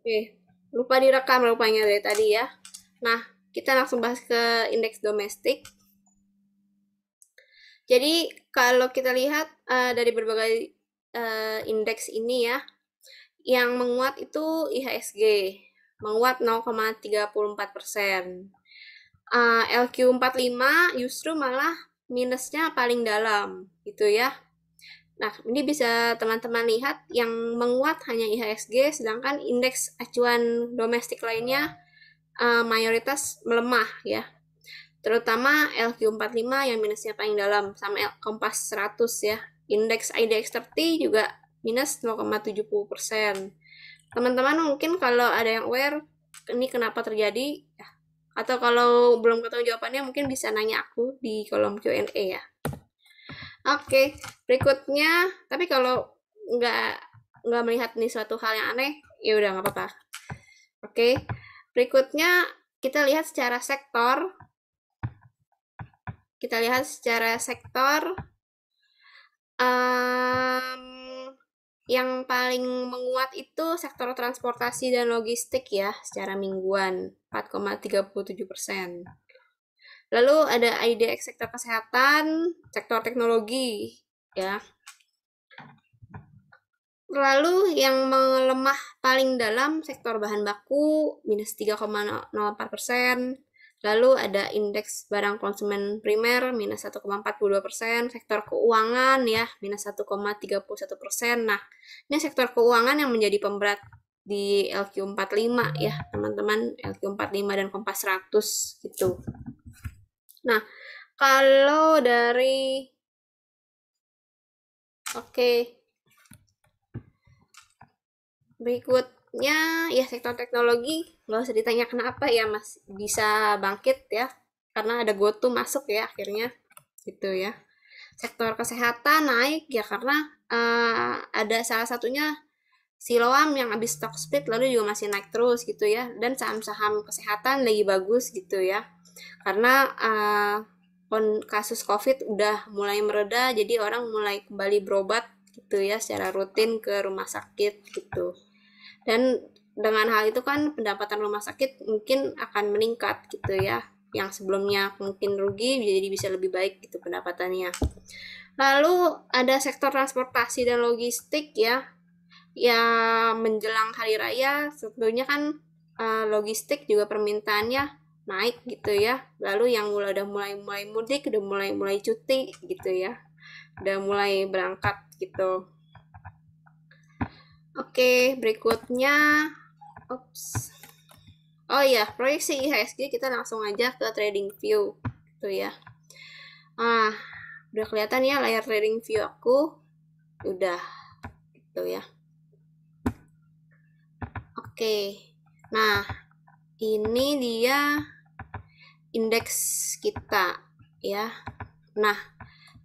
Oke, lupa direkam rupanya dari tadi ya. Nah, kita langsung bahas ke indeks domestik. Jadi, kalau kita lihat uh, dari berbagai uh, indeks ini ya, yang menguat itu IHSG, menguat 0,34 persen. Eh, uh, LQ45 justru malah minusnya paling dalam, gitu ya. Nah, ini bisa teman-teman lihat yang menguat hanya IHSG, sedangkan indeks acuan domestik lainnya uh, mayoritas melemah ya. Terutama LQ45 yang minusnya paling dalam sama L Kompas 100 ya. Indeks IDX30 juga minus 0,70%. persen Teman-teman mungkin kalau ada yang aware ini kenapa terjadi Atau kalau belum ketemu jawabannya mungkin bisa nanya aku di kolom Q&A ya. Oke, berikutnya, tapi kalau nggak nggak melihat nih suatu hal yang aneh, ya udah nggak apa-apa. Oke, berikutnya kita lihat secara sektor. Kita lihat secara sektor. Um, yang paling menguat itu sektor transportasi dan logistik ya, secara mingguan 4,37 persen. Lalu ada IDX sektor kesehatan, sektor teknologi, ya. Lalu yang melemah paling dalam sektor bahan baku minus 3,04 persen. Lalu ada indeks barang konsumen primer minus 1,42 persen, sektor keuangan ya minus 1,31 persen. Nah, ini sektor keuangan yang menjadi pemberat di LQ45 ya teman-teman LQ45 dan Kompas 100 gitu. Nah, kalau dari Oke. Okay. Berikutnya ya sektor teknologi nggak usah ditanya kenapa ya Mas bisa bangkit ya karena ada GoTo masuk ya akhirnya gitu ya. Sektor kesehatan naik ya karena uh, ada salah satunya Siloam yang habis stock split lalu juga masih naik terus gitu ya dan saham-saham kesehatan lagi bagus gitu ya karena uh, kasus covid udah mulai mereda jadi orang mulai kembali berobat gitu ya secara rutin ke rumah sakit gitu dan dengan hal itu kan pendapatan rumah sakit mungkin akan meningkat gitu ya yang sebelumnya mungkin rugi jadi bisa lebih baik gitu pendapatannya lalu ada sektor transportasi dan logistik ya ya menjelang hari raya tentunya kan eh, logistik juga permintaannya naik gitu ya lalu yang mulai udah mulai mulai mudik udah mulai mulai cuti gitu ya udah mulai berangkat gitu oke berikutnya ops oh iya proyeksi IHSG kita langsung aja ke trading view gitu ya ah udah kelihatan ya layar trading view aku udah gitu ya oke nah ini dia indeks kita ya. Nah,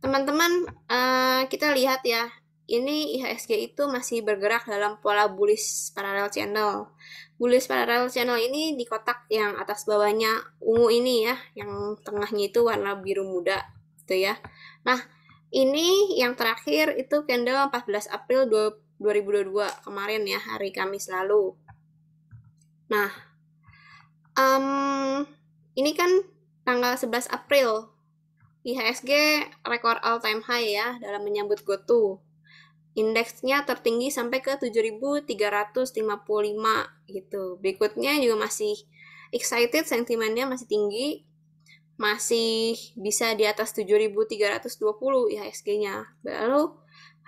teman-teman uh, kita lihat ya, ini IHSG itu masih bergerak dalam pola bullish parallel channel. Bullish parallel channel ini di kotak yang atas bawahnya ungu ini ya, yang tengahnya itu warna biru muda gitu ya. Nah, ini yang terakhir itu candle 14 April 2022 kemarin ya, hari Kamis lalu. Nah, um, ini kan tanggal 11 April IHSG rekor all time high ya dalam menyambut GoTo. Indeksnya tertinggi sampai ke 7.355 gitu. Berikutnya juga masih excited, sentimennya masih tinggi, masih bisa di atas 7.320 IHSG-nya. Lalu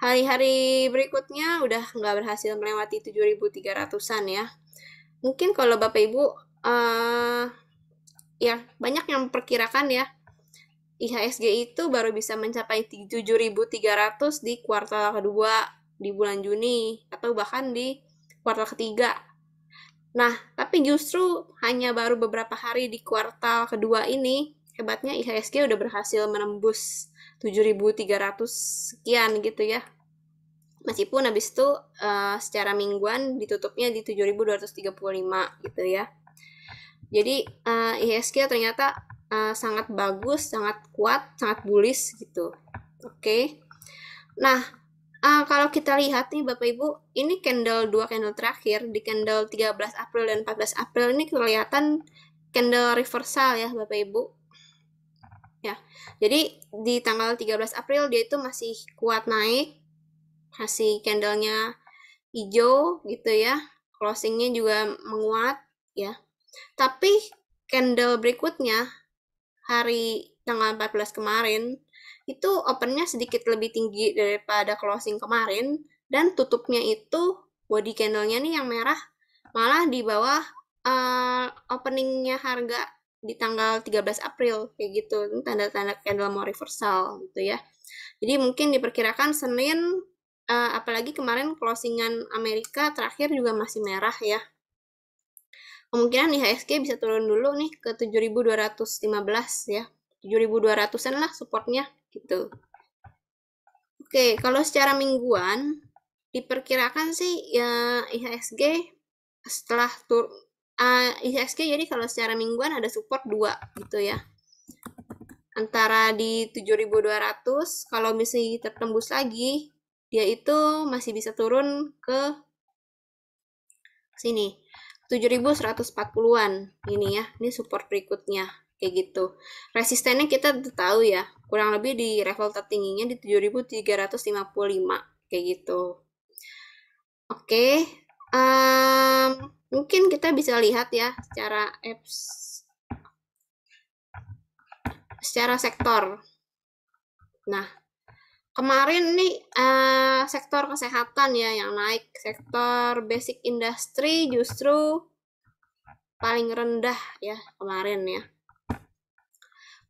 hari-hari berikutnya udah nggak berhasil melewati 7.300-an ya. Mungkin kalau Bapak Ibu uh, ya banyak yang memperkirakan ya IHSG itu baru bisa mencapai 7.300 di kuartal kedua di bulan Juni atau bahkan di kuartal ketiga. Nah, tapi justru hanya baru beberapa hari di kuartal kedua ini hebatnya IHSG udah berhasil menembus 7.300 sekian gitu ya. Meskipun habis itu uh, secara mingguan ditutupnya di 7.235 gitu ya. Jadi uh, eh, IHSG ternyata uh, sangat bagus, sangat kuat, sangat bullish gitu. Oke. Okay. Nah, uh, kalau kita lihat nih Bapak Ibu, ini candle dua candle terakhir di candle 13 April dan 14 April ini kelihatan candle reversal ya Bapak Ibu. Ya. Jadi di tanggal 13 April dia itu masih kuat naik. Masih candlenya hijau gitu ya. Closingnya juga menguat ya. Tapi candle berikutnya hari tanggal 14 kemarin itu opennya sedikit lebih tinggi daripada closing kemarin dan tutupnya itu body candlenya nih yang merah malah di bawah uh, openingnya harga di tanggal 13 April kayak gitu tanda-tanda candle mau reversal gitu ya jadi mungkin diperkirakan Senin uh, apalagi kemarin closingan Amerika terakhir juga masih merah ya kemungkinan IHSG bisa turun dulu nih ke 7.215 ya 7.200an lah supportnya gitu Oke, kalau secara mingguan diperkirakan sih ya IHSG setelah tur uh, ah, IHSG jadi kalau secara mingguan ada support dua gitu ya antara di 7.200 kalau misalnya tertembus lagi dia itu masih bisa turun ke sini 7140-an ini ya ini support berikutnya kayak gitu resistennya kita tahu ya kurang lebih di level tertingginya di 7355 kayak gitu oke okay. um, mungkin kita bisa lihat ya secara apps secara sektor nah kemarin nih uh, sektor kesehatan ya yang naik sektor basic industry justru paling rendah ya kemarin ya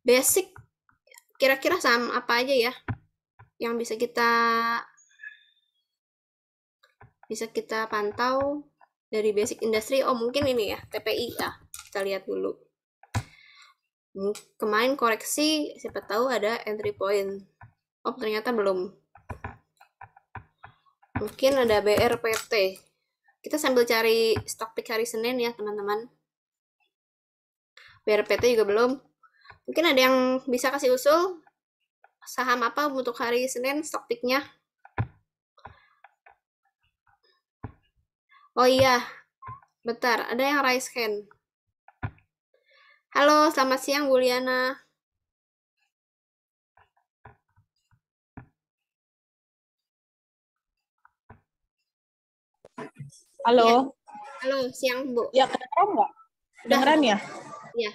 basic kira-kira sama apa aja ya yang bisa kita bisa kita pantau dari basic industry oh mungkin ini ya TPI ya kita lihat dulu kemarin koreksi siapa tahu ada entry point oh ternyata belum mungkin ada BRPT kita sambil cari stok pick hari Senin ya teman-teman BRPT juga belum mungkin ada yang bisa kasih usul saham apa untuk hari Senin stok picknya oh iya bentar ada yang raise hand halo selamat siang Bu Liana. Halo. Ya. Halo, siang Bu. Ya, kedengeran nggak? Kedengeran ya? Iya,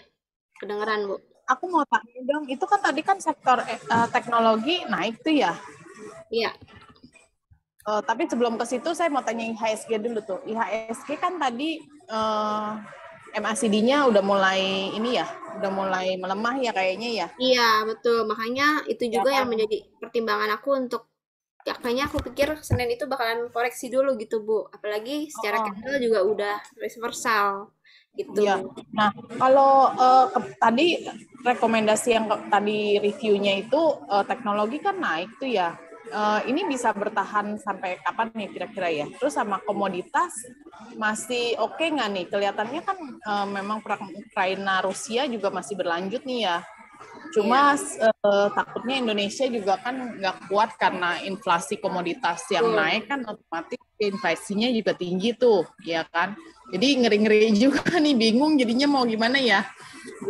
kedengeran Bu. Aku mau tanya dong, itu kan tadi kan sektor eh, eh teknologi naik tuh ya? Iya. Uh, tapi sebelum ke situ saya mau tanya IHSG dulu tuh. IHSG kan tadi uh, eh, MACD-nya udah mulai ini ya, udah mulai melemah ya kayaknya ya. Iya, betul. Makanya itu iya juga ya, yang kan? menjadi pertimbangan aku untuk makanya aku pikir Senin itu bakalan koreksi dulu gitu Bu apalagi secara oh. candle juga udah reversal gitu ya. nah kalau uh, ke, tadi rekomendasi yang tadi reviewnya itu uh, teknologi kan naik tuh ya Uh, ini bisa bertahan sampai kapan nih kira-kira ya? Terus sama komoditas masih oke okay nggak nih? Kelihatannya kan uh, memang perang Ukraina Rusia juga masih berlanjut nih ya. Cuma yeah. Iya. uh, takutnya Indonesia juga kan nggak kuat karena inflasi komoditas yang hmm. naik kan otomatis inflasinya juga tinggi tuh, ya kan? Jadi ngeri-ngeri juga nih, bingung jadinya mau gimana ya?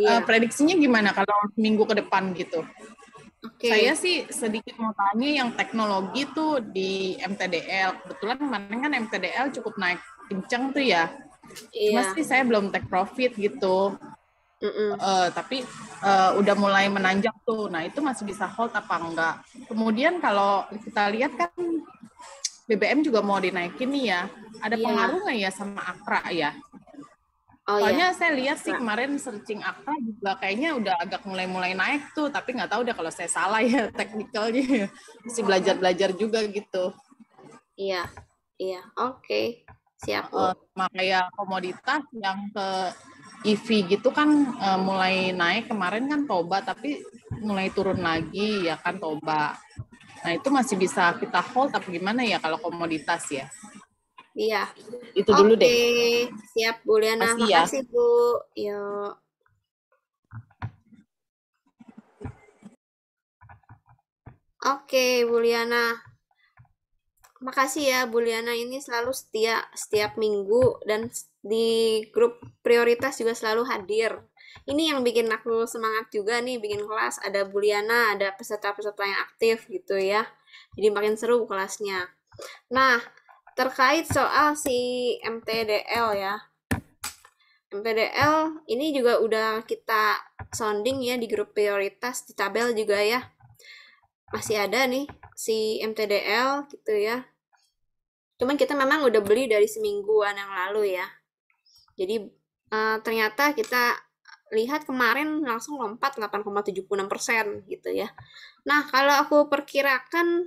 Yeah. Iya. Uh, prediksinya gimana kalau minggu ke depan gitu? Okay. Saya sih sedikit mau tanya yang teknologi tuh di MTDL. Kebetulan kemarin kan MTDL cukup naik kenceng tuh ya. Iya. Cuma saya belum take profit gitu. Uh, tapi uh, udah mulai menanjak tuh. Nah, itu masih bisa hold apa enggak? Kemudian kalau kita lihat kan BBM juga mau dinaikin nih ya. Ada yeah. pengaruh nggak ya sama Akra ya? Oh, iya. Soalnya yeah. saya lihat sih kemarin searching Akra juga kayaknya udah agak mulai-mulai naik tuh, tapi nggak tahu deh kalau saya salah ya teknikalnya. Masih belajar-belajar juga gitu. Iya, iya, oke, okay. siap. Uh, eh, makanya komoditas yang ke EV gitu kan uh, mulai naik kemarin kan Toba tapi mulai turun lagi ya kan Toba. Nah itu masih bisa kita hold tapi gimana ya kalau komoditas ya? Iya. Itu okay. dulu deh. Siap nah, ya. Bu Liana. Makasih, Makasih ya. Bu. Yuk. Oke, okay, Bu Liana. Nah. Makasih ya Bu Liana ini selalu setia setiap minggu dan di grup prioritas juga selalu hadir. Ini yang bikin aku semangat juga nih bikin kelas ada Bu Liana, ada peserta-peserta yang aktif gitu ya. Jadi makin seru kelasnya. Nah, terkait soal si MTDL ya. MTDL ini juga udah kita sounding ya di grup prioritas di tabel juga ya masih ada nih si MTDL gitu ya cuman kita memang udah beli dari semingguan yang lalu ya jadi uh, ternyata kita lihat kemarin langsung lompat 8,76 persen gitu ya. Nah kalau aku perkirakan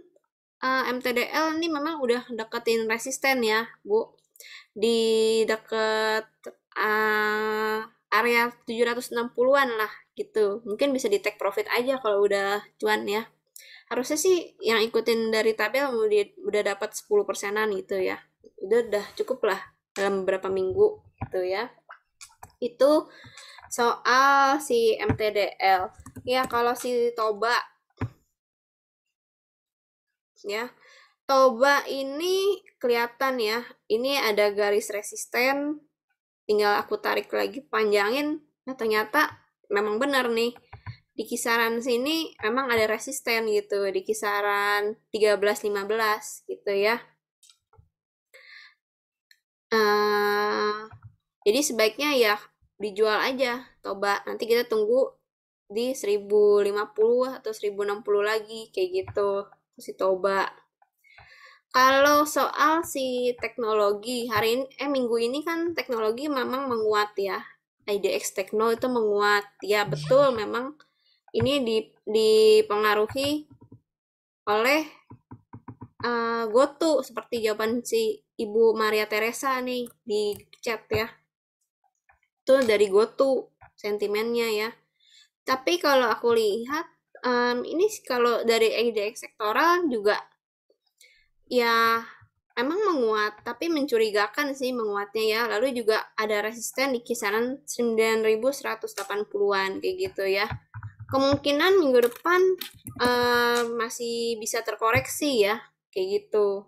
uh, eh, MTDL ini memang udah deketin resisten ya Bu di deket uh, area 760-an lah gitu. Mungkin bisa di take profit aja kalau udah cuan ya harusnya sih yang ikutin dari tabel udah, dapat 10 persenan gitu ya udah udah cukup lah dalam beberapa minggu gitu ya itu soal si MTDL ya kalau si Toba ya Toba ini kelihatan ya ini ada garis resisten tinggal aku tarik lagi panjangin nah ternyata memang benar nih di kisaran sini emang ada resisten gitu di kisaran 13-15 gitu ya uh, jadi sebaiknya ya dijual aja toba nanti kita tunggu di 1050 atau 1060 lagi kayak gitu si toba kalau soal si teknologi hari ini eh minggu ini kan teknologi memang menguat ya IDX Tekno itu menguat ya betul memang ini dipengaruhi oleh uh, gotu seperti jawaban si Ibu Maria Teresa nih di chat ya. Itu dari gotu sentimennya ya. Tapi kalau aku lihat um, ini kalau dari indeks sektoral juga ya emang menguat tapi mencurigakan sih menguatnya ya lalu juga ada resisten di kisaran 9180-an kayak gitu ya kemungkinan minggu depan uh, masih bisa terkoreksi ya kayak gitu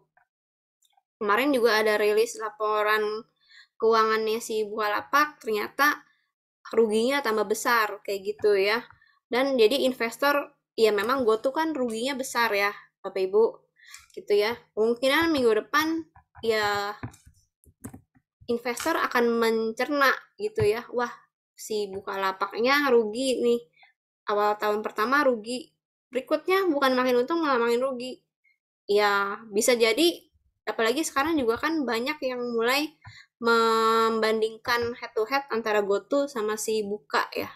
kemarin juga ada rilis laporan keuangannya si Bukalapak ternyata ruginya tambah besar kayak gitu ya dan jadi investor ya memang gue tuh kan ruginya besar ya bapak ibu gitu ya kemungkinan minggu depan ya investor akan mencerna gitu ya wah si bukalapaknya rugi nih awal tahun pertama rugi, berikutnya bukan makin untung malah makin rugi. Ya, bisa jadi apalagi sekarang juga kan banyak yang mulai membandingkan head to head antara GoTo sama si Buka ya.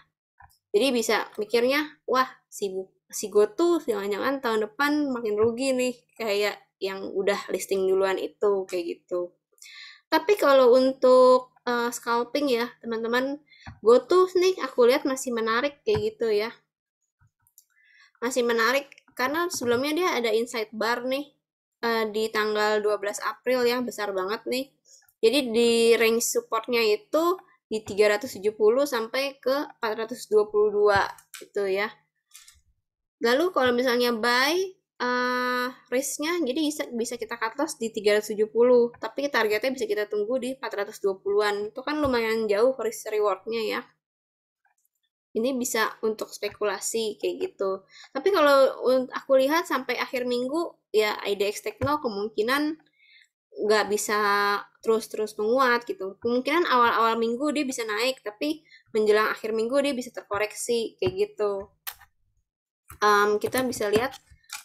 Jadi bisa mikirnya, wah si Bu si GoTo jangan-jangan tahun depan makin rugi nih kayak yang udah listing duluan itu kayak gitu. Tapi kalau untuk uh, scalping ya, teman-teman Gue tuh nih aku lihat masih menarik kayak gitu ya. Masih menarik karena sebelumnya dia ada inside Bar nih uh, di tanggal 12 April ya, besar banget nih. Jadi di range supportnya itu di 370 sampai ke 422 gitu ya. Lalu kalau misalnya buy uh, risknya jadi bisa, bisa kita cut loss di 370 tapi targetnya bisa kita tunggu di 420-an itu kan lumayan jauh risk rewardnya ya ini bisa untuk spekulasi kayak gitu tapi kalau aku lihat sampai akhir minggu ya IDX Techno kemungkinan nggak bisa terus-terus menguat gitu kemungkinan awal-awal minggu dia bisa naik tapi menjelang akhir minggu dia bisa terkoreksi kayak gitu um, kita bisa lihat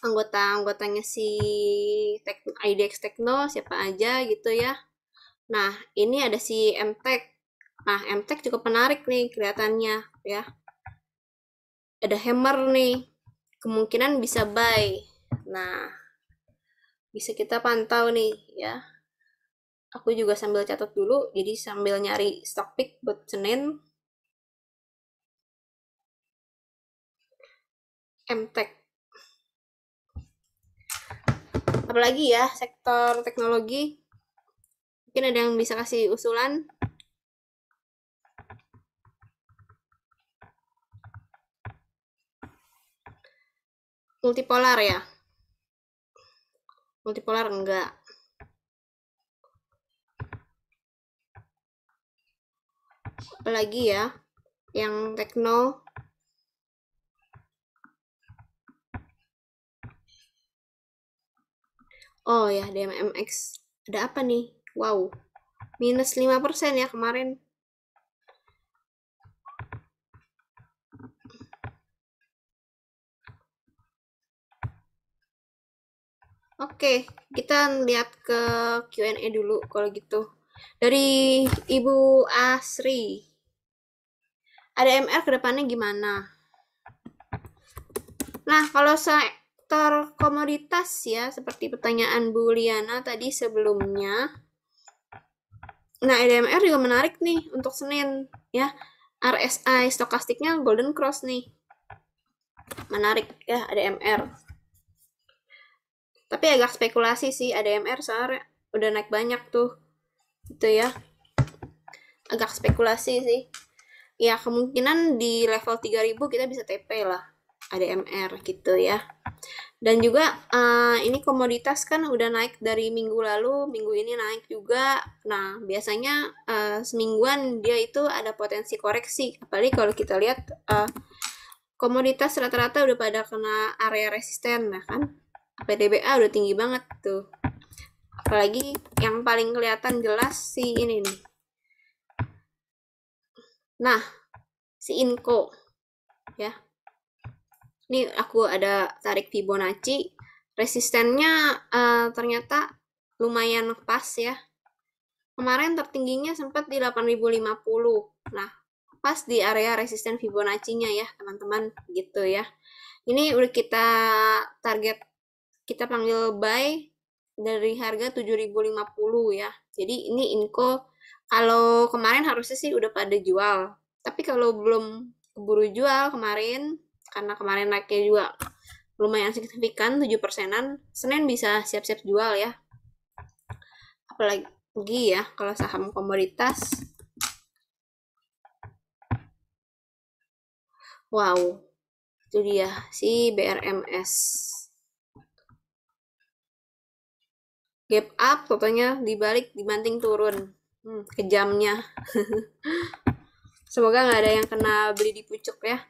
anggota-anggotanya si tek, IDX Tekno siapa aja gitu ya. Nah, ini ada si MTech. Nah, MTech cukup menarik nih kelihatannya ya. Ada Hammer nih. Kemungkinan bisa buy. Nah, bisa kita pantau nih ya. Aku juga sambil catat dulu, jadi sambil nyari stock pick buat Senin. MTech apalagi ya sektor teknologi mungkin ada yang bisa kasih usulan multipolar ya multipolar enggak apalagi ya yang tekno Oh ya, DMMX. Ada apa nih? Wow. Minus 5% ya kemarin. Oke, kita lihat ke Q&A dulu kalau gitu. Dari Ibu Asri. ada ADMR kedepannya gimana? Nah, kalau saya sektor komoditas ya, seperti pertanyaan Bu Liana tadi sebelumnya. Nah, EDMR juga menarik nih untuk Senin ya. RSI stokastiknya Golden Cross nih. Menarik ya ADMR. E Tapi agak spekulasi sih ADMR e sehari udah naik banyak tuh. Itu ya. Agak spekulasi sih. Ya kemungkinan di level 3000 kita bisa TP lah. Ada MR gitu ya. Dan juga uh, ini komoditas kan udah naik dari minggu lalu, minggu ini naik juga. Nah, biasanya uh, semingguan dia itu ada potensi koreksi. Apalagi kalau kita lihat uh, komoditas rata-rata udah pada kena area resisten, nah kan? PDBA udah tinggi banget tuh. Apalagi yang paling kelihatan jelas si ini nih. Nah, si inko ya ini aku ada tarik Fibonacci resistennya uh, ternyata lumayan pas ya kemarin tertingginya sempat di 8050 nah pas di area resisten Fibonacci-nya ya teman-teman gitu ya ini udah kita target kita panggil buy dari harga 7050 ya jadi ini inko kalau kemarin harusnya sih udah pada jual tapi kalau belum keburu jual kemarin karena kemarin naiknya juga lumayan signifikan 7 persenan Senin bisa siap-siap jual ya apalagi ya kalau saham komoditas wow itu dia si BRMS gap up totalnya dibalik dibanting turun hmm, kejamnya semoga nggak ada yang kena beli di pucuk ya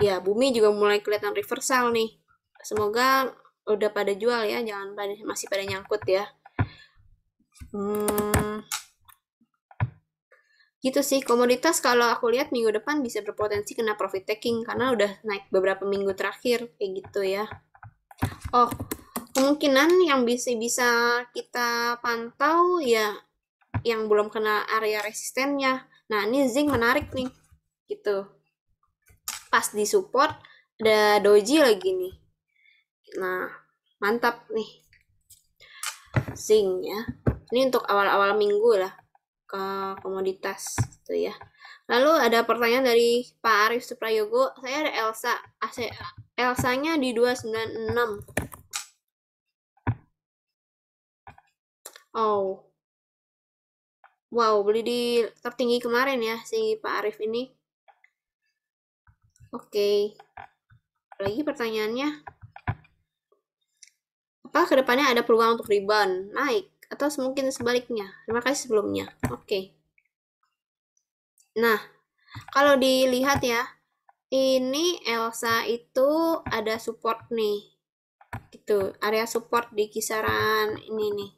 ya bumi juga mulai kelihatan reversal nih semoga udah pada jual ya jangan pada masih pada nyangkut ya hmm, gitu sih komoditas kalau aku lihat minggu depan bisa berpotensi kena profit taking karena udah naik beberapa minggu terakhir kayak gitu ya oh kemungkinan yang bisa bisa kita pantau ya yang belum kena area resistennya nah ini zinc menarik nih gitu pas di support ada doji lagi nih nah mantap nih singnya ya ini untuk awal-awal minggu lah ke komoditas itu ya lalu ada pertanyaan dari Pak Arif Suprayogo saya ada Elsa AC, nya di 296 oh wow beli di tertinggi kemarin ya si Pak Arif ini Oke. Okay. Lagi pertanyaannya. Apa kedepannya ada peluang untuk rebound, naik, atau mungkin sebaliknya? Terima kasih sebelumnya. Oke. Okay. Nah, kalau dilihat ya, ini Elsa itu ada support nih. Gitu, area support di kisaran ini nih.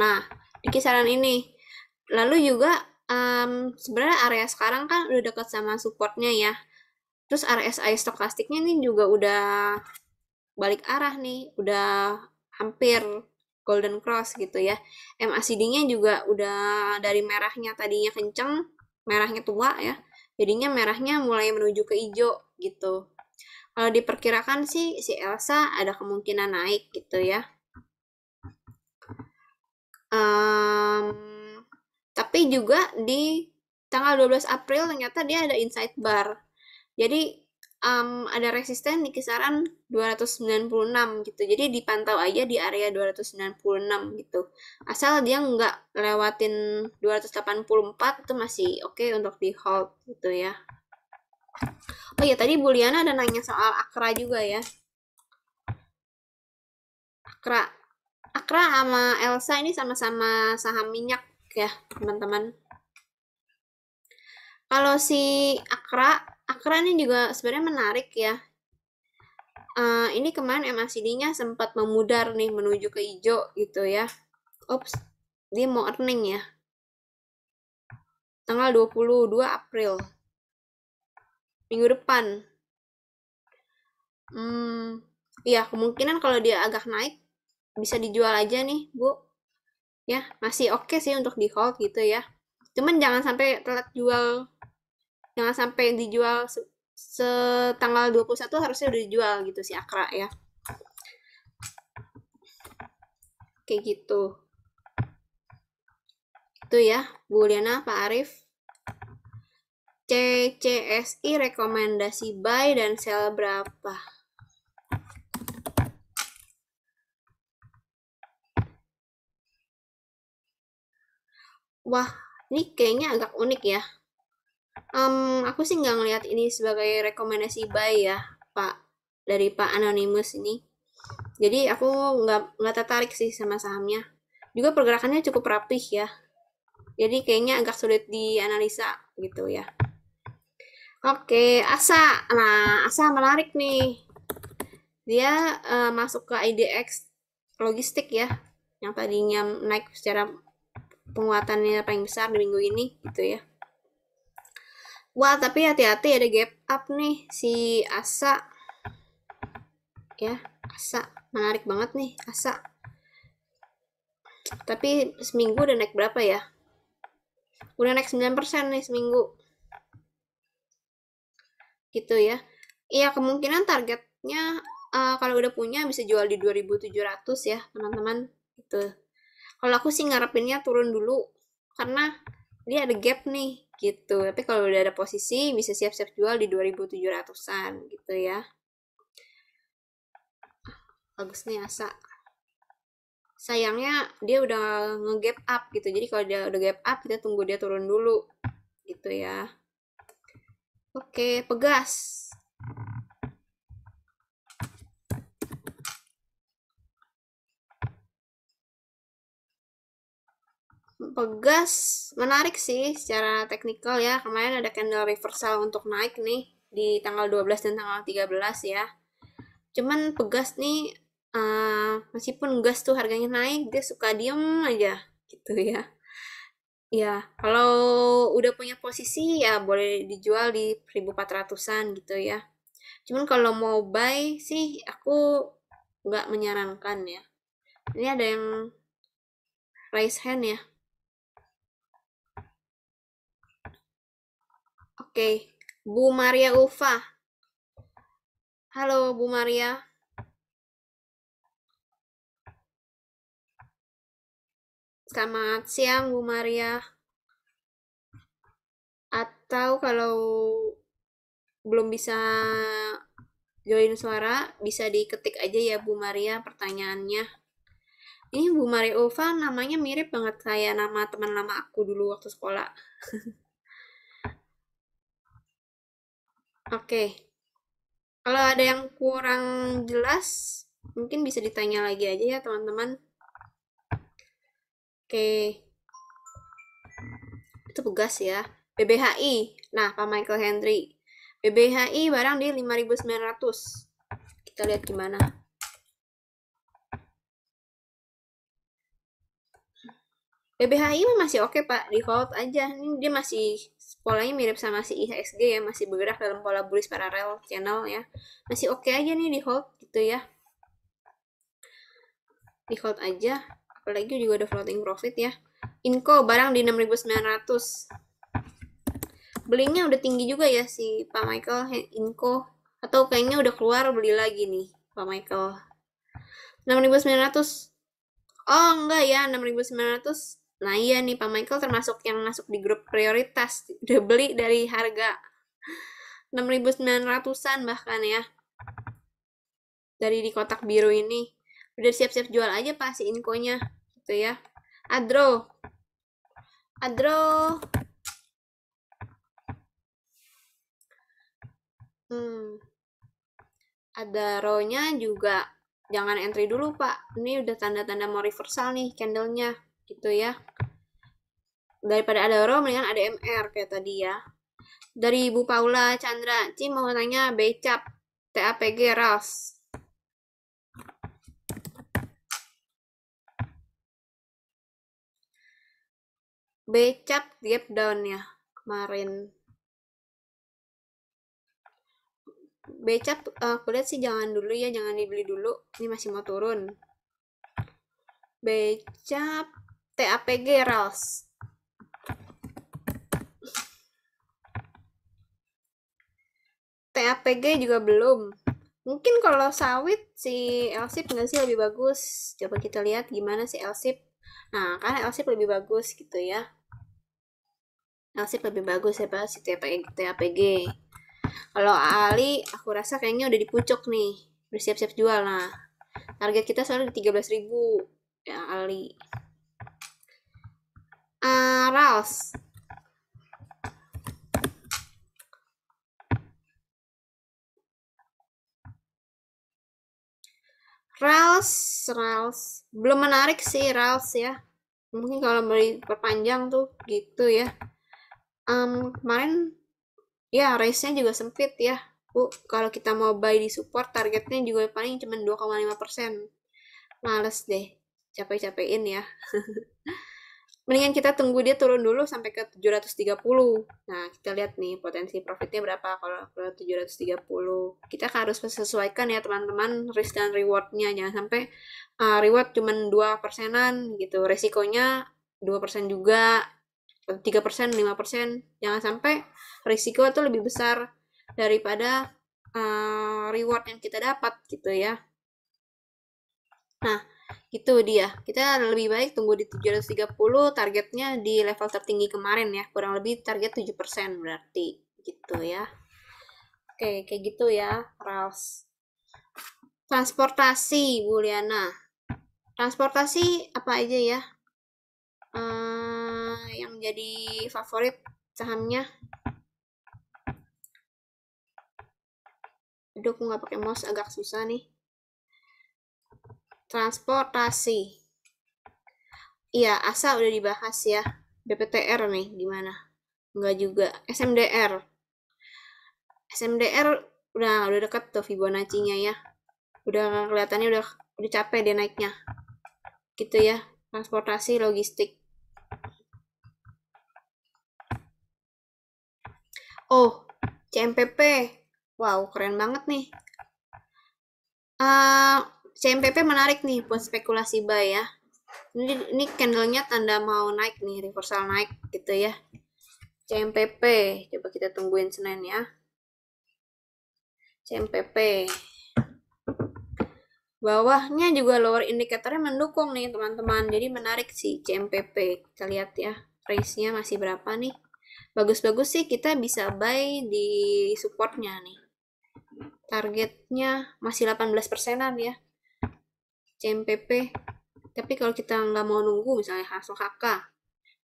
Nah, di kisaran ini. Lalu juga um, sebenarnya area sekarang kan udah dekat sama supportnya ya. Terus RSI stokastiknya ini juga udah balik arah nih, udah hampir golden cross gitu ya. MACD-nya juga udah dari merahnya tadinya kenceng, merahnya tua ya. Jadinya merahnya mulai menuju ke hijau gitu. Kalau diperkirakan sih si Elsa ada kemungkinan naik gitu ya. Um, tapi juga di tanggal 12 April ternyata dia ada inside bar. Jadi um, ada resisten di kisaran 296 gitu. Jadi dipantau aja di area 296 gitu. Asal dia nggak lewatin 284 itu masih oke okay untuk di hold gitu ya. Oh ya tadi Bu Liana ada nanya soal Akra juga ya. Akra. Akra sama Elsa ini sama-sama saham minyak ya teman-teman kalau si Akra Akra ini juga sebenarnya menarik ya uh, ini kemarin MACD-nya sempat memudar nih menuju ke hijau gitu ya Ups, dia mau earning ya tanggal 22 April minggu depan hmm, ya kemungkinan kalau dia agak naik bisa dijual aja nih bu ya masih oke okay sih untuk di hold gitu ya cuman jangan sampai telat jual jangan sampai dijual setanggal 21 harusnya udah dijual gitu si akra ya kayak gitu itu ya Bu Liana Pak Arif CCSI rekomendasi buy dan sell berapa Wah, ini kayaknya agak unik ya. Um, aku sih nggak ngelihat ini sebagai rekomendasi buy ya, Pak dari Pak Anonymous ini. Jadi aku nggak nggak tertarik sih sama sahamnya. Juga pergerakannya cukup rapih ya. Jadi kayaknya agak sulit dianalisa gitu ya. Oke, Asa. Nah, Asa menarik nih. Dia uh, masuk ke IDX logistik ya, yang tadinya naik secara penguatannya paling besar di minggu ini gitu ya. Wah, tapi hati-hati ada gap up nih si Asa. Ya, Asa. Menarik banget nih Asa. Tapi seminggu udah naik berapa ya? Udah naik 9% nih seminggu. Gitu ya. Iya, kemungkinan targetnya uh, kalau udah punya bisa jual di 2700 ya, teman-teman. Gitu kalau aku sih ngarepinnya turun dulu karena dia ada gap nih gitu tapi kalau udah ada posisi bisa siap-siap jual di 2700-an gitu ya bagus nih asa sayangnya dia udah nge-gap up gitu jadi kalau dia udah gap up kita tunggu dia turun dulu gitu ya oke pegas Pegas menarik sih secara teknikal ya. Kemarin ada candle reversal untuk naik nih di tanggal 12 dan tanggal 13 ya. Cuman pegas nih uh, meskipun gas tuh harganya naik, dia suka diem aja gitu ya. Ya, kalau udah punya posisi ya boleh dijual di 1400-an gitu ya. Cuman kalau mau buy sih aku nggak menyarankan ya. Ini ada yang raise hand ya. Oke, Bu Maria Ulfa. Halo Bu Maria. Selamat siang Bu Maria. Atau kalau belum bisa join suara, bisa diketik aja ya Bu Maria pertanyaannya. Ini Bu Maria Ulfa namanya mirip banget kayak nama teman lama aku dulu waktu sekolah. Oke. Kalau ada yang kurang jelas, mungkin bisa ditanya lagi aja ya, teman-teman. Oke. Itu tugas ya. BBHI. Nah, Pak Michael Henry. BBHI barang di 5.900. Kita lihat gimana. BBHI masih oke, okay, Pak. Default aja. Ini dia masih polanya mirip sama si IHSG ya masih bergerak dalam pola bullish paralel channel ya masih oke okay aja nih di hold gitu ya di hold aja apalagi juga ada floating profit ya inko barang di 6900 belinya udah tinggi juga ya si Pak Michael inko atau kayaknya udah keluar beli lagi nih Pak Michael 6900 oh enggak ya 6900 Nah iya nih Pak Michael termasuk yang masuk di grup prioritas. Udah beli dari harga 6.900-an bahkan ya. Dari di kotak biru ini. Udah siap-siap jual aja Pak si inkonya. Gitu ya. Adro. Adro. Hmm. Ada row-nya juga jangan entry dulu Pak. Ini udah tanda-tanda mau reversal nih candlenya gitu ya daripada ada rom mendingan ada mr kayak tadi ya dari Ibu Paula Chandra Ci mau nanya becap TAPG ras becap gap down ya kemarin becap uh, aku sih jangan dulu ya jangan dibeli dulu ini masih mau turun becap TAPG rose, TAPG juga belum. Mungkin kalau sawit si Elsip nggak sih lebih bagus. Coba kita lihat gimana si Elsip. Nah, karena Elsip lebih bagus gitu ya. Elsip lebih bagus ya Pak si TAPG. TAPG. Kalau Ali, aku rasa kayaknya udah dipucuk nih. Udah siap-siap jual. lah. target kita soalnya di 13.000 ya Ali aras Rals, Rals. Belum menarik sih Rals ya. Mungkin kalau beli perpanjang tuh gitu ya. Um, kemarin ya race-nya juga sempit ya. Bu, kalau kita mau buy di support targetnya juga paling cuma 2,5%. Males deh capek-capekin ya. mendingan kita tunggu dia turun dulu sampai ke 730. Nah, kita lihat nih potensi profitnya berapa kalau ke 730. Kita harus sesuaikan ya teman-teman risk dan rewardnya. Jangan sampai uh, reward cuma 2 persenan gitu. Resikonya 2 persen juga. 3 persen, 5 persen. Jangan sampai risiko itu lebih besar daripada uh, reward yang kita dapat gitu ya. Nah, itu dia kita lebih baik tunggu di 730 targetnya di level tertinggi kemarin ya kurang lebih target 7% berarti gitu ya oke kayak gitu ya Raus transportasi Bu Liana transportasi apa aja ya uh, yang jadi favorit sahamnya aduh aku nggak pakai mouse agak susah nih transportasi. Iya, asal udah dibahas ya. BPTR nih gimana? Enggak juga. SMDR. SMDR udah udah deket tuh Fibonacci-nya ya. Udah kelihatannya udah udah capek deh naiknya. Gitu ya. Transportasi logistik. Oh, CMPP. Wow, keren banget nih. Uh, CMPP menarik nih buat spekulasi buy ya. Ini, ini candlenya tanda mau naik nih, reversal naik gitu ya. CMPP, coba kita tungguin Senin ya. CMPP. Bawahnya juga lower indikatornya mendukung nih teman-teman. Jadi menarik sih CMPP. Kita lihat ya, price-nya masih berapa nih. Bagus-bagus sih kita bisa buy di supportnya nih. Targetnya masih 18 persenan ya CMPP. Tapi kalau kita nggak mau nunggu, misalnya langsung HK,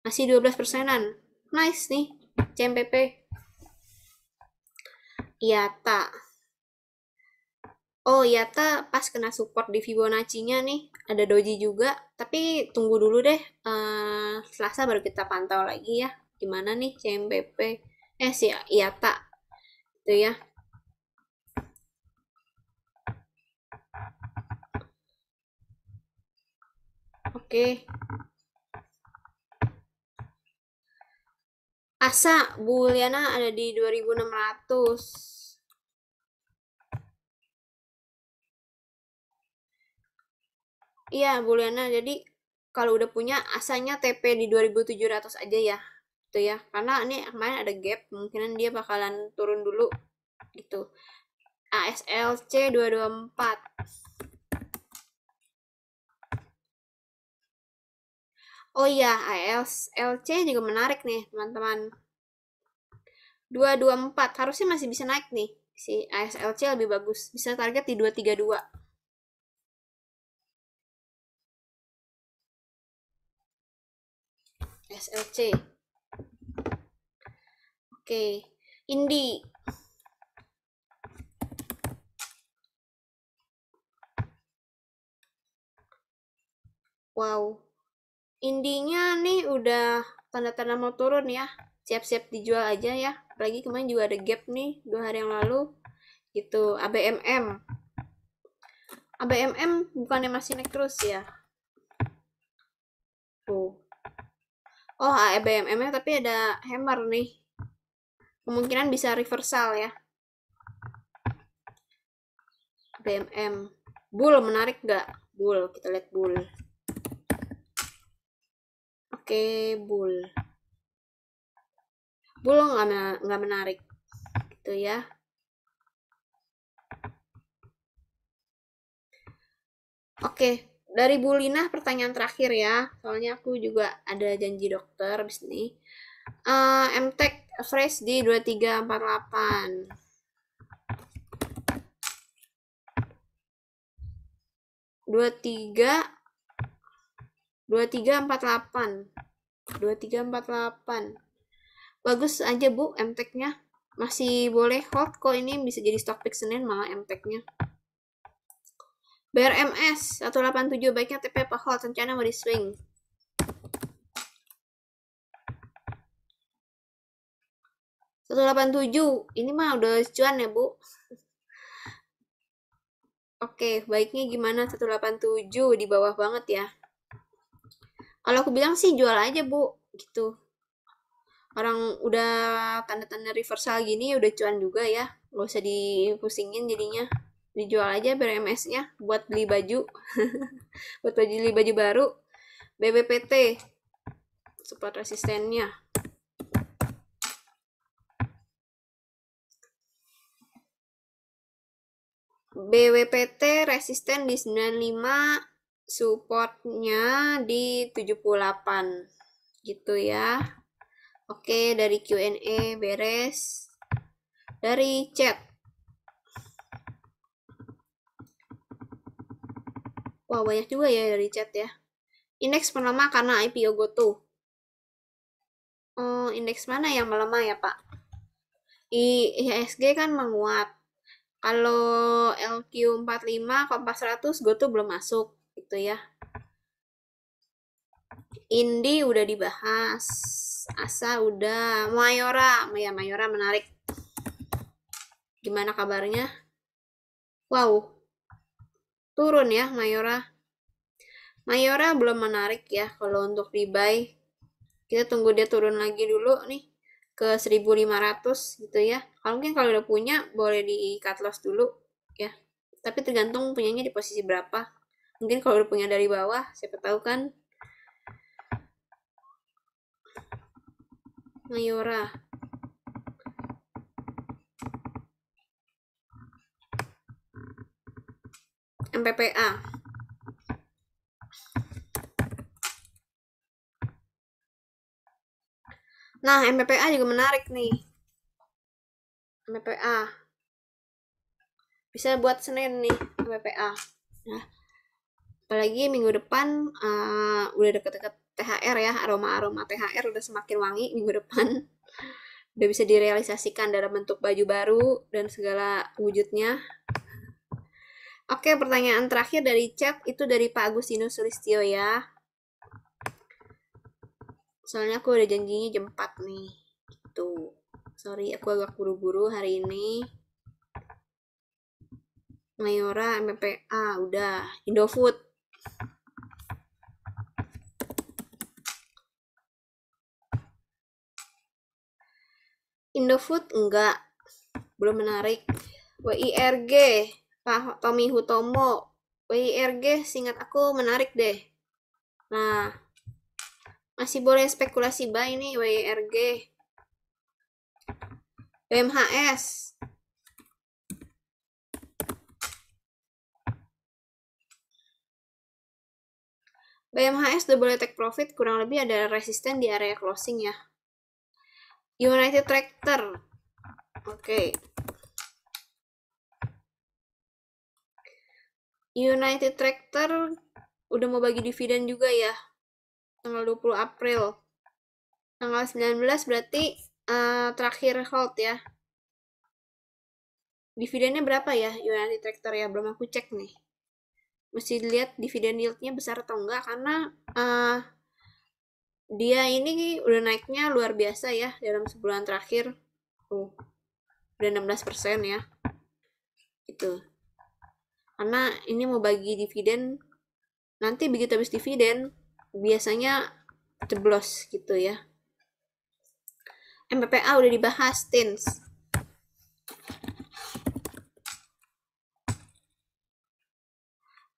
masih 12 persenan. Nice nih, CMPP. IATA. Oh, IATA pas kena support di Fibonacci-nya nih, ada doji juga. Tapi tunggu dulu deh, uh, Selasa baru kita pantau lagi ya, gimana nih CMPP. Eh, si IATA. Itu ya. Oke. Okay. Asa, Bu Liana ada di 2600. Iya, Bu Liana. Jadi kalau udah punya asanya TP di 2700 aja ya. Gitu ya. Karena ini kemarin ada gap, kemungkinan dia bakalan turun dulu gitu. ASLC 224. Oh iya, IELTS LC juga menarik nih, teman-teman. 224 harusnya masih bisa naik nih. Si ASLC lebih bagus, bisa target di 232. SLC. Oke, Indi. Wow, Indinya nih udah tanda-tanda mau turun ya. Siap-siap dijual aja ya. Apalagi kemarin juga ada gap nih dua hari yang lalu gitu ABMM ABMM bukannya masih naik terus ya tuh oh ABMM -nya tapi ada hammer nih kemungkinan bisa reversal ya BMM, bull menarik gak? bull kita lihat bull pakai bull bull nggak nggak menarik gitu ya oke dari Bulina pertanyaan terakhir ya soalnya aku juga ada janji dokter abis ini uh, eh, MTEC fresh di 2348 23 2348. 2348. Bagus aja Bu MTEK-nya. Masih boleh hot kok ini bisa jadi stock pick Senin malah brms nya BRMS 187 baiknya TP apa hold rencana mau di swing. satu delapan tujuh ini mah udah cuan ya bu oke baiknya gimana satu delapan tujuh di bawah banget ya kalau aku bilang sih jual aja bu gitu orang udah tanda-tanda reversal gini udah cuan juga ya nggak usah dipusingin jadinya dijual aja BMS nya buat beli baju buat beli baju baru BBPT support resistennya BWPT resisten di 95 supportnya di 78 gitu ya oke dari Q&A beres dari chat wah banyak juga ya dari chat ya indeks melemah karena IPO GoTo oh indeks mana yang melemah ya pak IHSG kan menguat kalau LQ45 Kompas 100 GoTo belum masuk gitu ya Indi udah dibahas Asa udah Mayora ya Mayora menarik gimana kabarnya wow turun ya Mayora Mayora belum menarik ya kalau untuk rebuy kita tunggu dia turun lagi dulu nih ke 1500 gitu ya kalau mungkin kalau udah punya boleh di cut loss dulu ya tapi tergantung punyanya di posisi berapa mungkin kalau udah punya dari bawah siapa tahu kan Mayora MPPA Nah, MPPA juga menarik nih. MPPA. Bisa buat Senin nih, MPPA. Nah, apalagi minggu depan uh, udah deket-deket THR ya aroma-aroma THR udah semakin wangi minggu depan udah bisa direalisasikan dalam bentuk baju baru dan segala wujudnya Oke, pertanyaan terakhir dari chat itu dari Pak Agustino Sulistio ya. Soalnya aku udah janjinya jam 4 nih. Gitu. Sorry, aku agak buru-buru hari ini. Mayora, MPPA, udah. Indofood. Indofood enggak. Belum menarik. WIRG, Pak Tommy Hutomo. WIRG singkat aku menarik deh. Nah, masih boleh spekulasi ba ini WIRG. BMHS, BMHS boleh take profit kurang lebih ada resisten di area closing ya. United Tractor. Oke. Okay. United Tractor udah mau bagi dividen juga ya. Tanggal 20 April. Tanggal 19 berarti uh, terakhir hold ya. Dividennya berapa ya United Tractor ya? Belum aku cek nih mesti lihat dividen yieldnya besar atau enggak karena uh, dia ini udah naiknya luar biasa ya dalam sebulan terakhir tuh udah 16% persen ya itu karena ini mau bagi dividen nanti begitu habis dividen biasanya ceblos gitu ya MPPA udah dibahas tins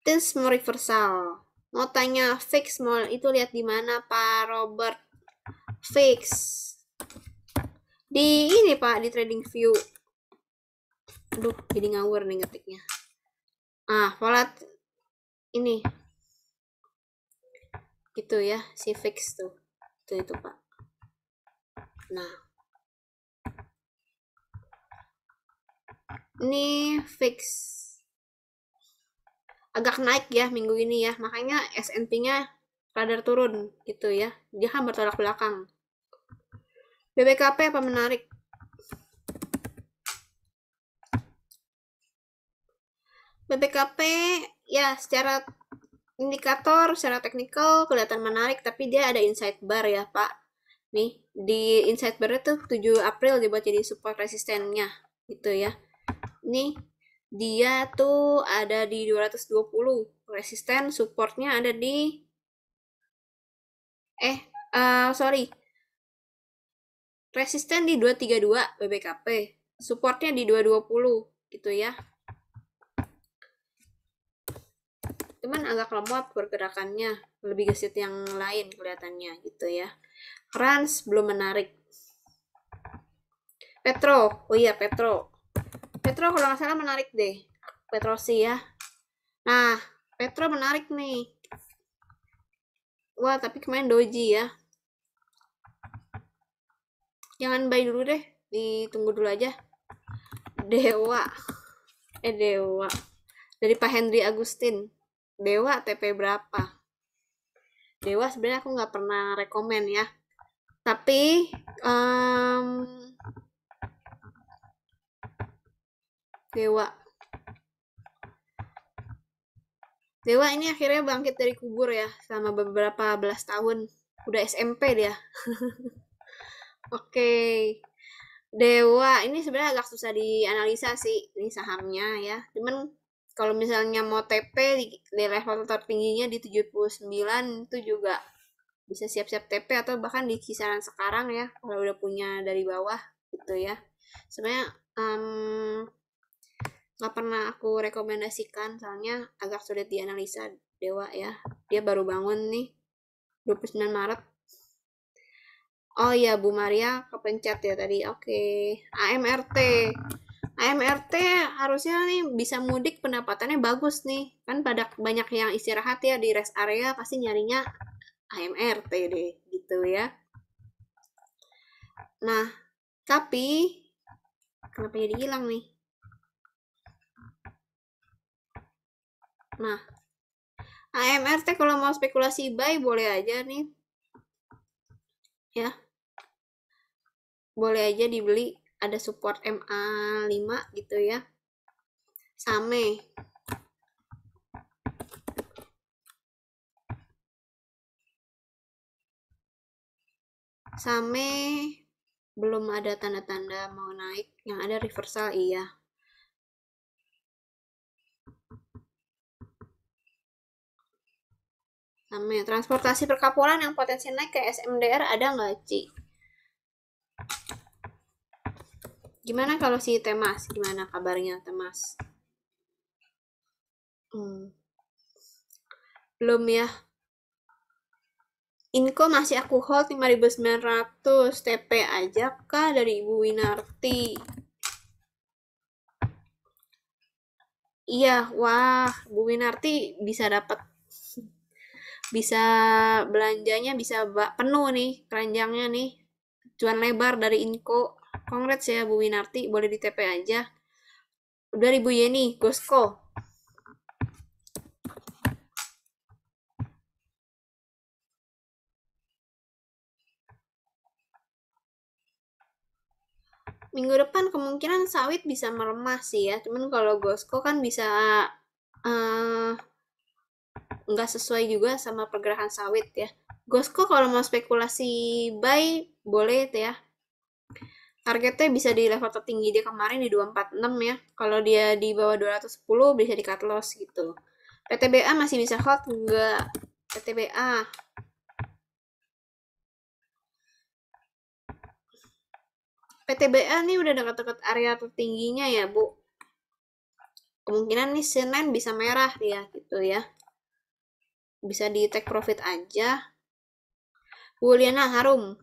this mau reversal mau tanya fix mau itu lihat di mana pak Robert fix di ini pak di trading view aduh jadi ngawur nih ngetiknya ah volat ini itu ya si fix tuh itu itu pak nah ini fix agak naik ya minggu ini ya makanya S&P-nya radar turun gitu ya dia kan bertolak belakang BBKP apa menarik BBKP ya secara indikator secara teknikal kelihatan menarik tapi dia ada insight bar ya pak nih di insight bar itu 7 April dibuat jadi support resistennya gitu ya Nih dia tuh ada di 220 resisten supportnya ada di eh uh, sorry resisten di 232 BBKP supportnya di 220 gitu ya cuman agak lemot pergerakannya lebih gesit yang lain kelihatannya gitu ya Rans belum menarik Petro oh iya Petro Petro kalau nggak salah menarik deh. Petro sih ya. Nah, Petro menarik nih. Wah, tapi kemarin Doji ya. Jangan buy dulu deh. Ditunggu dulu aja. Dewa. Eh, Dewa. Dari Pak Henry Agustin. Dewa TP berapa? Dewa sebenarnya aku nggak pernah rekomen ya. Tapi um, dewa. Dewa ini akhirnya bangkit dari kubur ya, selama beberapa belas tahun. Udah SMP dia. Oke. Dewa ini sebenarnya agak susah dianalisa sih, ini sahamnya ya. Cuman kalau misalnya mau TP di, di level tertingginya di 79 itu juga bisa siap-siap TP atau bahkan di kisaran sekarang ya, kalau udah punya dari bawah gitu ya. Sebenarnya um, nggak pernah aku rekomendasikan soalnya agak sulit dianalisa dewa ya dia baru bangun nih 29 Maret oh iya Bu Maria kepencet ya tadi oke okay. AMRT AMRT harusnya nih bisa mudik pendapatannya bagus nih kan pada banyak yang istirahat ya di rest area pasti nyarinya AMRT deh gitu ya nah tapi kenapa jadi hilang nih Nah, AMRT kalau mau spekulasi buy boleh aja nih. Ya. Boleh aja dibeli ada support MA5 gitu ya. Same. Same belum ada tanda-tanda mau naik, yang ada reversal iya. Namanya transportasi perkapolan yang potensi naik ke SMDR ada nggak, Ci? Gimana kalau si Temas? Gimana kabarnya Temas? Hmm. Belum ya. Inko masih aku hold 5900 TP aja kah dari Ibu Winarti? Iya, wah, Bu Winarti bisa dapat bisa belanjanya bisa penuh nih keranjangnya nih cuan lebar dari Inko Kongres ya Bu Winarti boleh di TP aja udah ribu Yeni Gosko minggu depan kemungkinan sawit bisa meremas sih ya cuman kalau Gosko kan bisa uh, nggak sesuai juga sama pergerakan sawit ya. Gosko kalau mau spekulasi buy boleh itu ya. Targetnya bisa di level tertinggi dia kemarin di 246 ya. Kalau dia di bawah 210 bisa di cut loss gitu. PTBA masih bisa hot nggak? PTBA PTBA nih udah dekat-dekat area tertingginya ya, Bu. Kemungkinan nih Senin bisa merah dia gitu ya bisa di take profit aja Wuliana Harum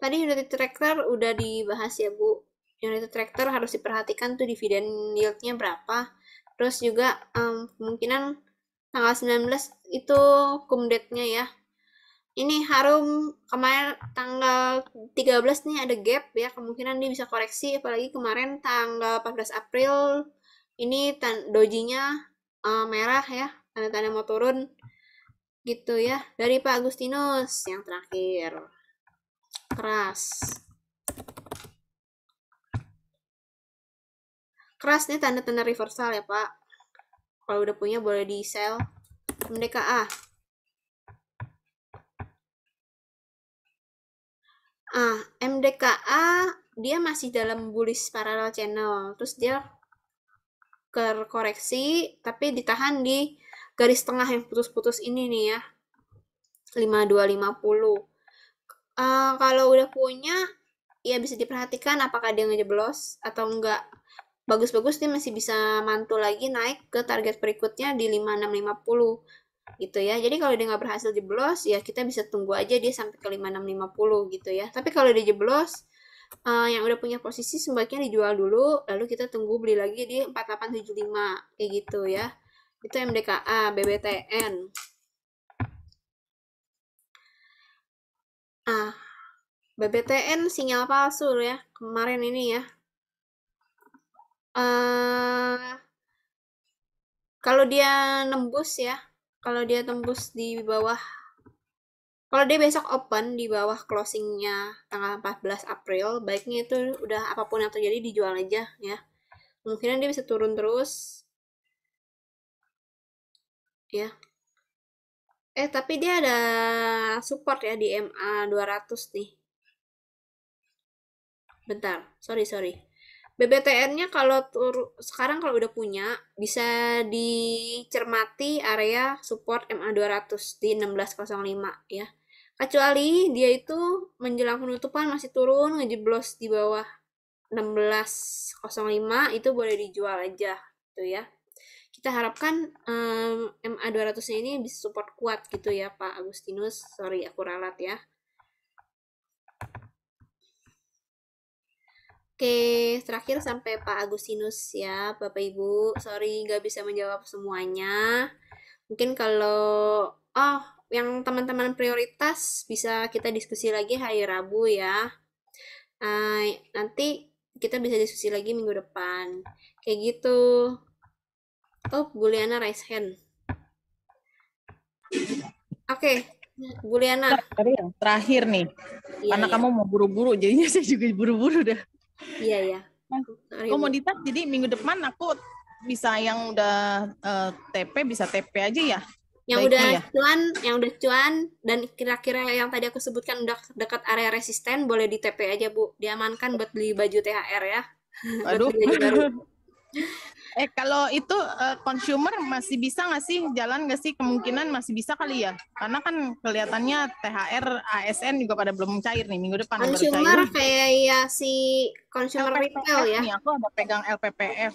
tadi United Tractor udah dibahas ya Bu United Tractor harus diperhatikan tuh dividen yieldnya berapa terus juga um, kemungkinan tanggal 19 itu cum date nya ya ini Harum kemarin tanggal 13 nih ada gap ya kemungkinan dia bisa koreksi apalagi kemarin tanggal 14 April ini dojinya uh, merah ya tanda-tanda mau turun gitu ya dari Pak Agustinus yang terakhir keras keras nih tanda-tanda reversal ya Pak kalau udah punya boleh di sell MDKA ah MDKA dia masih dalam bullish parallel channel terus dia terkoreksi tapi ditahan di garis tengah yang putus-putus ini nih ya 5250 uh, eh, kalau udah punya ya bisa diperhatikan apakah dia ngejeblos atau enggak bagus-bagus dia masih bisa mantul lagi naik ke target berikutnya di 5650 gitu ya jadi kalau dia nggak berhasil jeblos ya kita bisa tunggu aja dia sampai ke 5650 gitu ya tapi kalau dia jeblos uh, yang udah punya posisi sebaiknya dijual dulu lalu kita tunggu beli lagi di 4875 kayak gitu ya itu MDKA, BBTN. Ah, BBTN sinyal palsu ya kemarin ini ya. Uh, kalau dia nembus ya, kalau dia tembus di bawah kalau dia besok open di bawah closingnya tanggal 14 April, baiknya itu udah apapun yang terjadi dijual aja ya. Mungkin dia bisa turun terus ya eh tapi dia ada support ya di MA 200 nih bentar sorry sorry BBTN-nya kalau tur sekarang kalau udah punya bisa dicermati area support MA 200 di 1605 ya kecuali dia itu menjelang penutupan masih turun ngejeblos di bawah 1605 itu boleh dijual aja tuh gitu ya kita harapkan um, MA200 ini bisa support kuat gitu ya Pak Agustinus. Sorry aku ralat ya. Oke, terakhir sampai Pak Agustinus ya, Bapak Ibu. Sorry nggak bisa menjawab semuanya. Mungkin kalau oh yang teman-teman prioritas bisa kita diskusi lagi hari Rabu ya. Uh, nanti kita bisa diskusi lagi minggu depan. Kayak gitu. Oh, Guliana raise hand. Oke, okay, Guliana. Nah, terakhir nih, iya, karena iya. kamu mau buru-buru, jadinya saya juga buru-buru dah. Iya iya. Nah, Komoditas, jadi minggu depan aku bisa yang udah uh, eh, TP bisa TP aja ya. Yang udah ya? cuan, yang udah cuan dan kira-kira yang tadi aku sebutkan udah dekat area resisten boleh di TP aja Bu. Diamankan buat beli baju THR ya. Aduh. baju eh kalau itu uh, consumer masih bisa nggak sih jalan nggak sih kemungkinan masih bisa kali ya karena kan kelihatannya THR ASN juga pada belum cair nih minggu depan consumer kayak ya si consumer LPPF retail ya nih, aku ada pegang LPPF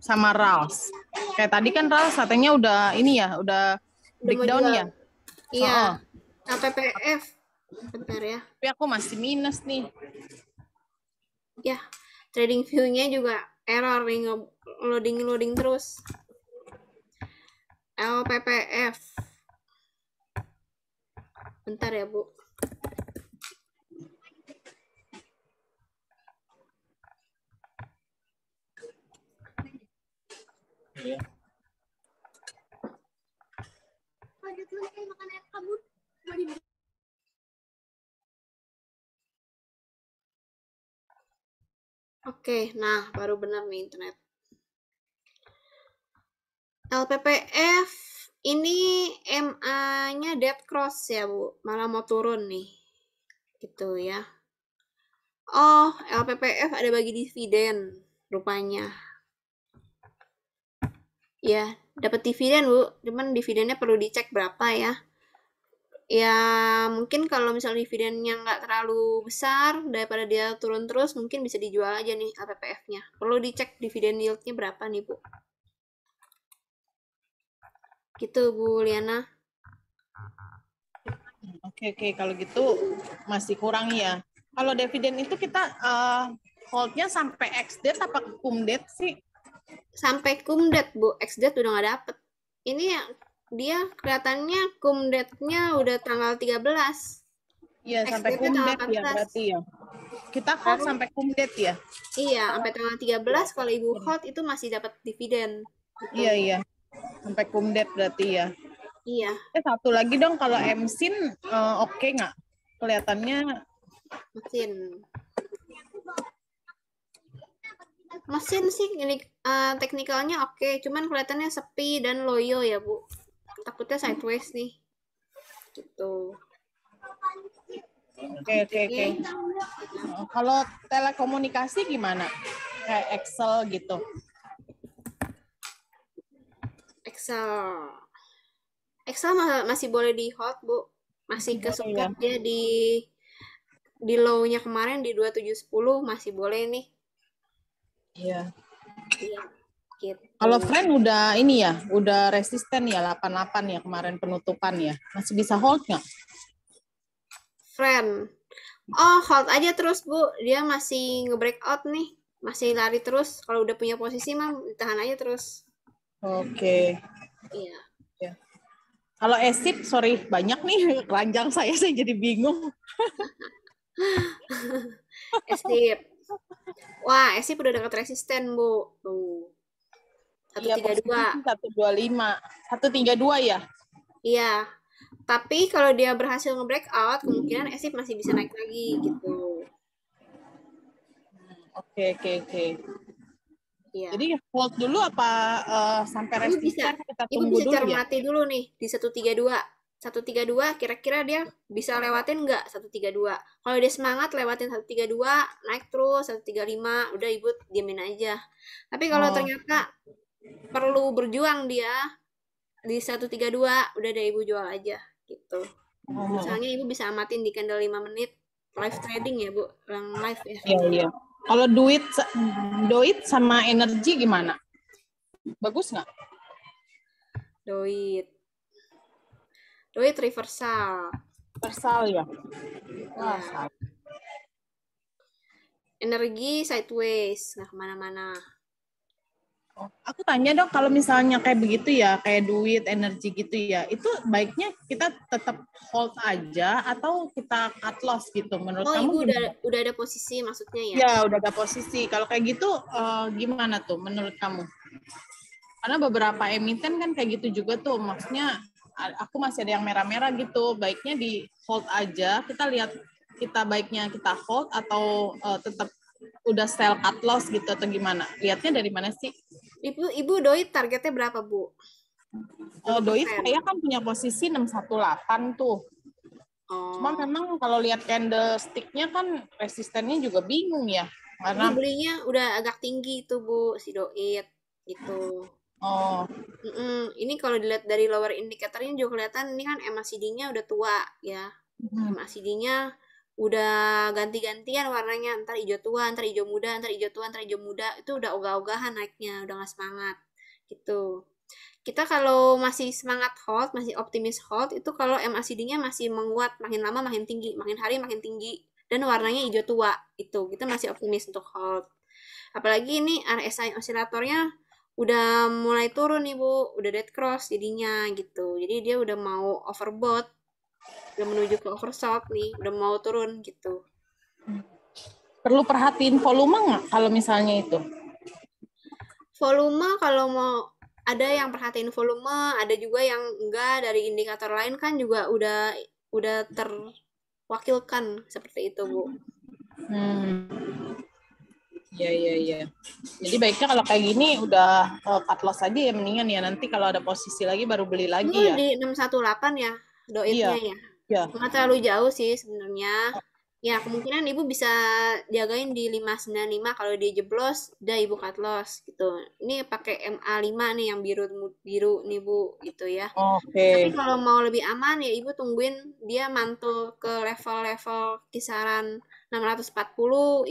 sama RALS kayak tadi kan RALS katanya udah ini ya udah, udah breakdown ya iya oh. LPPF bentar ya tapi aku masih minus nih ya trading view-nya juga error nih loading loading terus LPPF bentar ya bu Oke, okay, nah baru benar nih internet. LPPF ini MA-nya dead cross ya, Bu. Malah mau turun nih. Gitu ya. Oh, LPPF ada bagi dividen rupanya. Ya, dapat dividen, Bu. Cuman dividennya perlu dicek berapa ya. Ya, mungkin kalau misalnya dividennya nggak terlalu besar, daripada dia turun terus, mungkin bisa dijual aja nih LPPF-nya. Perlu dicek dividen yield-nya berapa nih, Bu. Gitu Bu Liana. Oke oke kalau gitu masih kurang ya. Kalau dividen itu kita uh, holdnya sampai ex date apa cum date sih? Sampai cum date Bu, ex date udah nggak dapet. Ini ya dia kelihatannya cum date-nya udah tanggal 13. Iya, sampai cum date ya berarti ya. Kita hold Harus. sampai cum date ya. Iya, sampai tanggal 13 kalau Ibu iya. hold itu masih dapat dividen. Iya, iya. Sampai kumdet berarti ya. Iya. Eh satu lagi dong kalau emsin uh, eh, oke okay nggak? Kelihatannya mesin. Mesin sih ini uh, teknikalnya oke, okay. cuman kelihatannya sepi dan loyo ya, Bu. Takutnya sideways nih. Gitu. Oke, oke, oke. Kalau telekomunikasi gimana? Kayak Excel gitu. Excel. Excel masih boleh di hot, Bu. Masih kesuka ya. dia di di low-nya kemarin di 2710 masih boleh nih. Iya. Iya. Gitu. Kalau friend udah ini ya, udah resisten ya 88 ya kemarin penutupan ya. Masih bisa hold nggak? Friend. Oh, hold aja terus, Bu. Dia masih nge-breakout nih. Masih lari terus. Kalau udah punya posisi mah ditahan aja terus. Oke. Iya. Ya. Kalau esip, sorry banyak nih keranjang saya saya jadi bingung. esip. Wah, esip udah dekat resisten, Bu. Tuh. 132. Iya, tiga 132 ya? Iya. Tapi kalau dia berhasil nge-breakout, kemungkinan esip masih bisa naik lagi gitu. Hmm, oke, okay, oke, okay, oke. Okay. Iya. Jadi hold dulu apa uh, sampai ibu bisa kita ibu bisa dulu cermati ya? dulu nih di 132. 132 kira-kira dia bisa lewatin nggak 132. Kalau dia semangat lewatin 132, naik terus 135, udah ibu diamin aja. Tapi kalau oh. ternyata perlu berjuang dia di 132, udah deh ibu jual aja gitu. Oh. Misalnya ibu bisa amatin di candle 5 menit live trading ya, Bu. Yang live ya. Iya, iya. Kalau duit duit sama energi gimana? Bagus nggak? Duit, duit reversal. Reversal ya. Wah, iya. Energi sideways, nggak kemana-mana. Aku tanya dong, kalau misalnya kayak begitu ya, kayak duit, energi gitu ya, itu baiknya kita tetap hold aja atau kita cut loss gitu? Menurut oh, kamu? Ibu udah udah ada posisi maksudnya ya? Ya udah ada posisi. Kalau kayak gitu uh, gimana tuh menurut kamu? Karena beberapa emiten kan kayak gitu juga tuh, maksudnya aku masih ada yang merah-merah gitu, baiknya di hold aja. Kita lihat kita baiknya kita hold atau uh, tetap udah sell cut loss gitu atau gimana? Lihatnya dari mana sih? Ibu Ibu doi targetnya berapa, Bu? Kalau doi saya kan punya posisi 618 tuh. Oh. Cuma memang kalau lihat candlesticknya kan resistennya juga bingung ya. Karena Ini belinya udah agak tinggi itu Bu si doit itu. Oh. Mm -mm. Ini kalau dilihat dari lower indicatornya juga kelihatan ini kan MACD-nya udah tua ya. Mm -hmm. MACD-nya udah ganti-gantian warnanya ntar hijau tua ntar hijau muda ntar hijau tua ntar hijau muda itu udah ogah-ogahan naiknya udah nggak semangat gitu kita kalau masih semangat hot masih optimis hot itu kalau MACD-nya masih menguat makin lama makin tinggi makin hari makin tinggi dan warnanya hijau tua itu kita masih optimis untuk hot apalagi ini RSI osilatornya udah mulai turun nih bu udah dead cross jadinya gitu jadi dia udah mau overbought udah menuju ke oversold nih udah mau turun gitu perlu perhatiin volume nggak kalau misalnya itu volume kalau mau ada yang perhatiin volume ada juga yang enggak dari indikator lain kan juga udah udah terwakilkan seperti itu bu hmm. ya ya ya Jadi baiknya kalau kayak gini udah uh, cut loss aja ya mendingan ya. Nanti kalau ada posisi lagi baru beli lagi Itu ya. di 618 ya. Iya. doitnya ya. Iya. Nggak terlalu jauh sih sebenarnya. Ya, kemungkinan ibu bisa jagain di 595 kalau dia jeblos, udah ibu cut loss gitu. Ini pakai MA5 nih yang biru biru nih Bu gitu ya. Oke. Okay. Tapi kalau mau lebih aman ya ibu tungguin dia mantul ke level-level kisaran 640,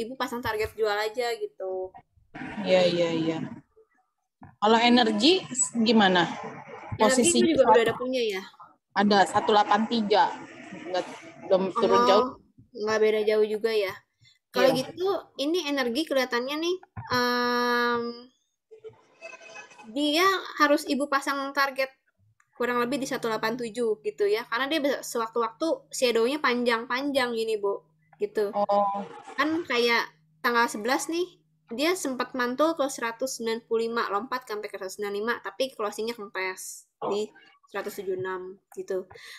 ibu pasang target jual aja gitu. Iya, iya, iya. Kalau energi gimana? Posisi energi juga udah ada punya ya ada 183 nggak belum turun oh, jauh nggak beda jauh juga ya kalau yeah. gitu ini energi kelihatannya nih um, dia harus ibu pasang target kurang lebih di 187 gitu ya karena dia sewaktu-waktu shadownya panjang-panjang gini bu gitu oh. kan kayak tanggal 11 nih dia sempat mantul ke 195 lompat sampai ke 195 tapi closingnya kempes di 176 gitu.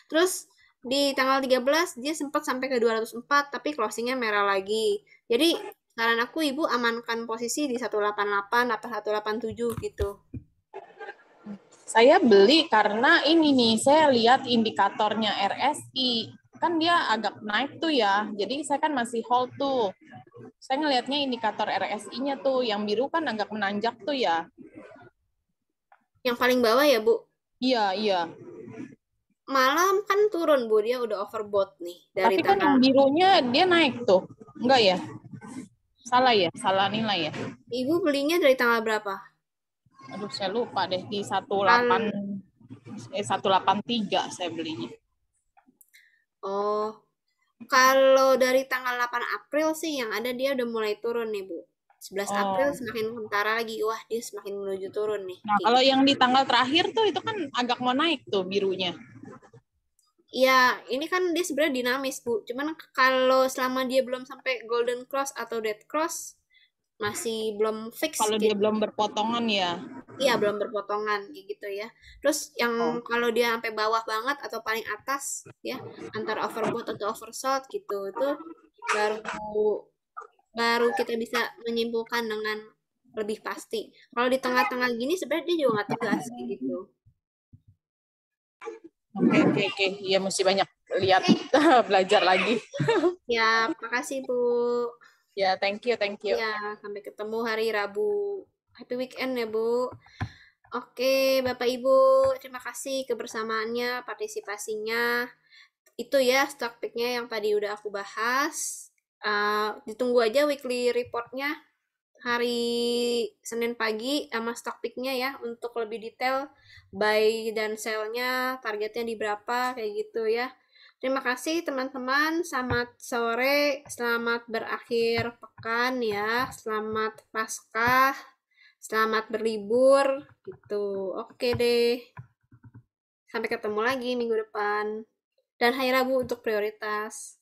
Terus di tanggal 13 dia sempat sampai ke 204 tapi closingnya merah lagi. Jadi saran aku ibu amankan posisi di 188 atau 187 gitu. Saya beli karena ini nih saya lihat indikatornya RSI kan dia agak naik tuh ya. Jadi saya kan masih hold tuh. Saya ngelihatnya indikator RSI-nya tuh yang biru kan agak menanjak tuh ya. Yang paling bawah ya, Bu? Iya, iya. Malam kan turun Bu, dia udah overboard nih dari Tapi kan yang birunya dia naik tuh. Enggak ya? Salah ya? Salah nilai ya? Ibu belinya dari tanggal berapa? Aduh, saya lupa deh di 18 An... eh 183 saya belinya. Oh. Kalau dari tanggal 8 April sih yang ada dia udah mulai turun nih, Bu. 11 oh. April semakin kentara lagi. Wah, dia semakin menuju turun nih. Nah, kalau gitu. yang di tanggal terakhir tuh itu kan agak mau naik tuh birunya. Ya ini kan dia sebenarnya dinamis, Bu. Cuman kalau selama dia belum sampai Golden Cross atau Dead Cross masih belum fix. Kalau gitu. dia belum berpotongan ya. Iya, belum berpotongan gitu ya. Terus yang oh. kalau dia sampai bawah banget atau paling atas ya, antara overbought atau oversold gitu itu baru baru kita bisa menyimpulkan dengan lebih pasti. Kalau di tengah-tengah gini sebenarnya dia juga nggak tegas gitu. Oke, okay, oke, oke. Okay. Ya, mesti banyak lihat, belajar lagi. ya, makasih, Bu. Ya, thank you, thank you. Ya, sampai ketemu hari Rabu. Happy weekend ya, Bu. Oke, Bapak Ibu, terima kasih kebersamaannya, partisipasinya. Itu ya, topiknya yang tadi udah aku bahas. Eh, ditunggu aja weekly reportnya hari Senin pagi sama stock picknya ya untuk lebih detail buy dan sellnya targetnya di berapa kayak gitu ya terima kasih teman-teman selamat sore selamat berakhir pekan ya selamat paskah selamat berlibur gitu oke deh sampai ketemu lagi minggu depan dan hari Rabu untuk prioritas